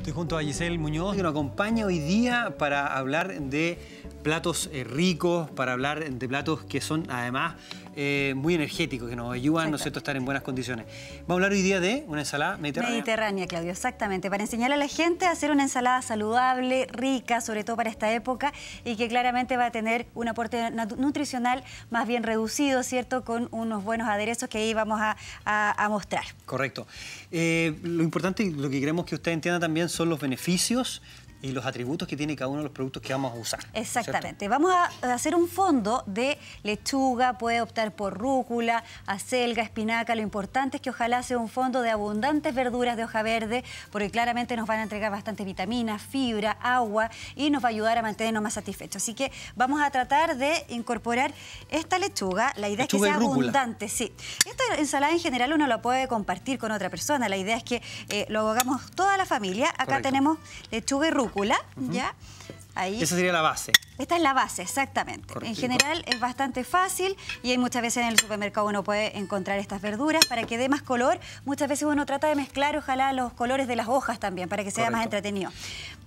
Estoy junto a Giselle Muñoz, que nos acompaña hoy día para hablar de platos eh, ricos, para hablar de platos que son además eh, muy energéticos, que nos ayudan a estar en buenas condiciones. Vamos a hablar hoy día de una ensalada mediterránea. Mediterránea, Claudio, exactamente. Para enseñar a la gente a hacer una ensalada saludable, rica, sobre todo para esta época, y que claramente va a tener un aporte nutricional más bien reducido, ¿cierto? Con unos buenos aderezos que ahí vamos a, mostrar. Correcto. Eh, lo importante y lo que queremos que usted entienda también son los beneficios y los atributos que tiene cada uno de los productos que vamos a usar. Exactamente. Vamos a hacer un fondo de lechuga, puede optar por rúcula, acelga, espinaca. Lo importante es que ojalá sea un fondo de abundantes verduras de hoja verde, porque claramente nos van a entregar bastantes vitaminas, fibra, agua y nos va a ayudar a mantenernos más satisfechos. Así que vamos a tratar de incorporar esta lechuga. La idea es que sea abundante, sí. Esta ensalada en general uno la puede compartir con otra persona. La idea es que eh, lo hagamos toda la familia. Acá tenemos lechuga y rúcula. ¿ya? Ahí. Esa sería la base. Esta es la base, exactamente. En general es bastante fácil y hay muchas veces en el supermercado uno puede encontrar estas verduras para que dé más color. Muchas veces uno trata de mezclar, ojalá, los colores de las hojas también para que sea más entretenido.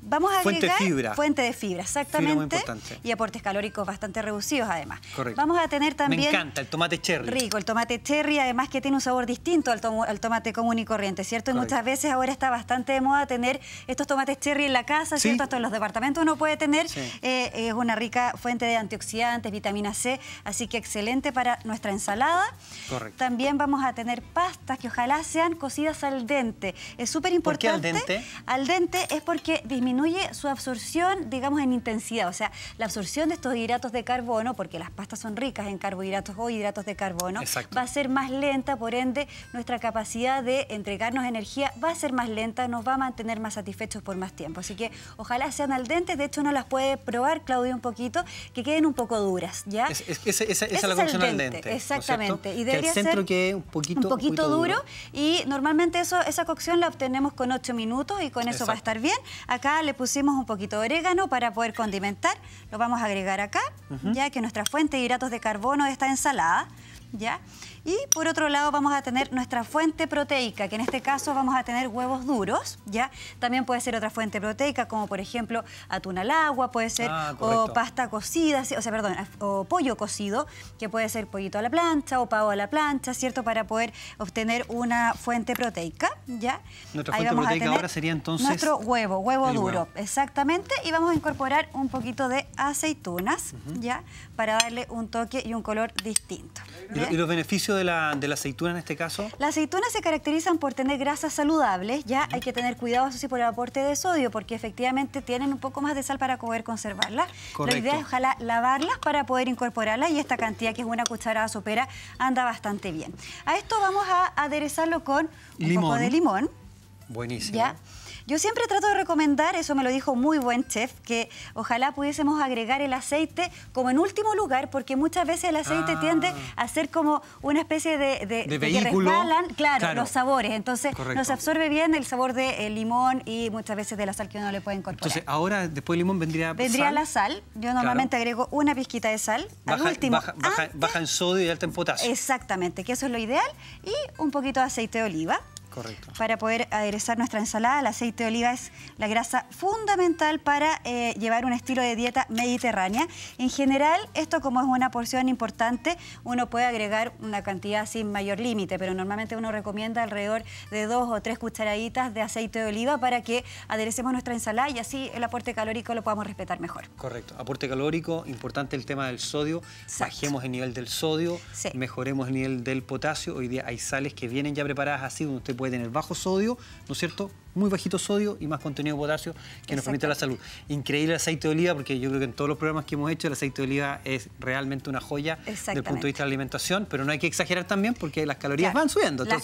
Vamos a agregar... Fuente de fibra. Fuente de fibra, exactamente. y aportes calóricos bastante reducidos además. Correcto. Vamos a tener también... Me encanta el tomate cherry. Rico, el tomate cherry además que tiene un sabor distinto al, tomate común y corriente, ¿cierto? Y muchas veces ahora está bastante de moda tener estos tomates cherry en la casa, ¿cierto? Hasta en los departamentos uno puede tener... Eh, una rica fuente de antioxidantes, vitamina C, así que excelente para nuestra ensalada. Correcto. También vamos a tener pastas que ojalá sean cocidas al dente. Es súper importante. ¿Por qué al dente? Al dente es porque disminuye su absorción, digamos, en intensidad, o sea, la absorción de estos hidratos de carbono, porque las pastas son ricas en carbohidratos o hidratos de carbono, va a ser más lenta, por ende, nuestra capacidad de entregarnos energía va a ser más lenta, nos va a mantener más satisfechos por más tiempo. Así que ojalá sean al dente, de hecho no las puede probar Claudio un poquito, que queden un poco duras, ¿ya? esa, es la cocción al dente, Exactamente. y debería que centro ser quede un poquito, un poquito, duro. Y normalmente eso, esa cocción la obtenemos con 8 minutos y con eso va a estar bien. Acá le pusimos un poquito de orégano para poder condimentar. Lo vamos a agregar acá, ya que nuestra fuente de hidratos de carbono está ensalada, ¿ya? Y por otro lado vamos a tener nuestra fuente proteica, que en este caso vamos a tener huevos duros, ¿ya? También puede ser otra fuente proteica, como por ejemplo atún al agua, puede ser ah, o pasta cocida, o sea, perdón, o pollo cocido, que puede ser pollito a la plancha o pavo a la plancha, ¿cierto? Para poder obtener una fuente proteica, ¿ya? Nuestra fuente proteica ahora sería entonces... Nuestro huevo, huevo duro, exactamente. Y vamos a incorporar un poquito de aceitunas, ¿ya? Para darle un toque y un color distinto. ¿Y los beneficios de la, de aceituna en este caso? Las aceitunas se caracterizan por tener grasas saludables, ya hay que tener cuidado, por el aporte de sodio, porque efectivamente tienen un poco más de sal para poder conservarlas. La idea es ojalá lavarlas para poder incorporarlas y esta cantidad, que es una cucharada sopera, anda bastante bien. A esto vamos a aderezarlo con un poco de limón. Buenísimo. Yo siempre trato de recomendar, eso me lo dijo muy buen chef, que ojalá pudiésemos agregar el aceite como en último lugar, porque muchas veces el aceite ah. tiende a ser como una especie de... de, que resbalan, claro, los sabores. Entonces nos absorbe bien el sabor de eh, limón y muchas veces de la sal que uno le puede incorporar. Entonces ahora, después del limón, vendría Vendría la sal. Yo normalmente agrego una pizquita de sal. al último. baja en sodio y alta en potasio. Exactamente, que eso es lo ideal. Y un poquito de aceite de oliva. Correcto. Para poder aderezar nuestra ensalada, el aceite de oliva es la grasa fundamental para eh, llevar un estilo de dieta mediterránea. En general, esto como es una porción importante, uno puede agregar una cantidad sin mayor límite, pero normalmente uno recomienda alrededor de dos o tres cucharaditas de aceite de oliva para que aderecemos nuestra ensalada y así el aporte calórico lo podamos respetar mejor. Correcto. Aporte calórico, importante el tema del sodio. Bajemos el nivel del sodio, mejoremos el nivel del potasio. Hoy día hay sales que vienen ya preparadas así, donde usted puede puede tener bajo sodio, ¿no es cierto? muy bajito sodio y más contenido de potasio que nos permite la salud. Increíble el aceite de oliva porque yo creo que en todos los programas que hemos hecho el aceite de oliva es realmente una joya desde el punto de vista de la alimentación, pero no hay que exagerar también porque las calorías van subiendo. la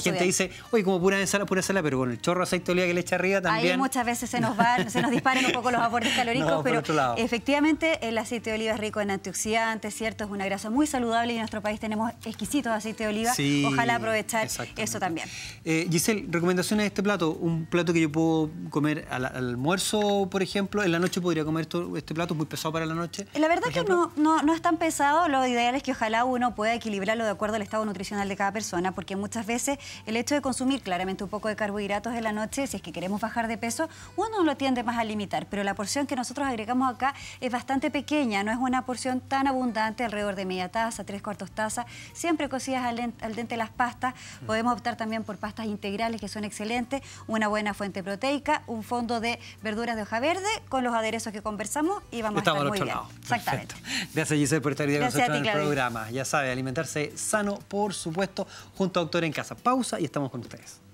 gente dice, oye, como pura ensalada, pura ensalada, pero con el chorro de aceite de oliva que le echa arriba también... Ahí muchas veces se nos, van, se nos disparan un poco los aportes calóricos, pero efectivamente el aceite de oliva es rico en antioxidantes, ¿cierto? Es una grasa muy saludable y en nuestro país tenemos exquisitos aceite de oliva. Ojalá aprovechar eso también. Eh, Giselle, recomendaciones de este plato un plato que yo puedo comer al, almuerzo, por ejemplo. En la noche podría comer este plato, es muy pesado para la noche. La verdad que no, no, es tan pesado. Lo ideal es que ojalá uno pueda equilibrarlo de acuerdo al estado nutricional de cada persona, porque muchas veces el hecho de consumir claramente un poco de carbohidratos en la noche, si es que queremos bajar de peso, uno lo tiende más a limitar. Pero la porción que nosotros agregamos acá es bastante pequeña, no es una porción tan abundante, alrededor de media taza, tres cuartos taza. Siempre cocidas al, dente las pastas. Mm. Podemos optar también por pastas integrales que son excelentes una buena fuente proteica, un fondo de verduras de hoja verde con los aderezos que conversamos y vamos a estar muy bien. Lado. Exactamente. Gracias Giselle por estar hoy con nosotros en el programa. Ya sabe, alimentarse sano, por supuesto, junto a Doctor en Casa. Pausa y estamos con ustedes.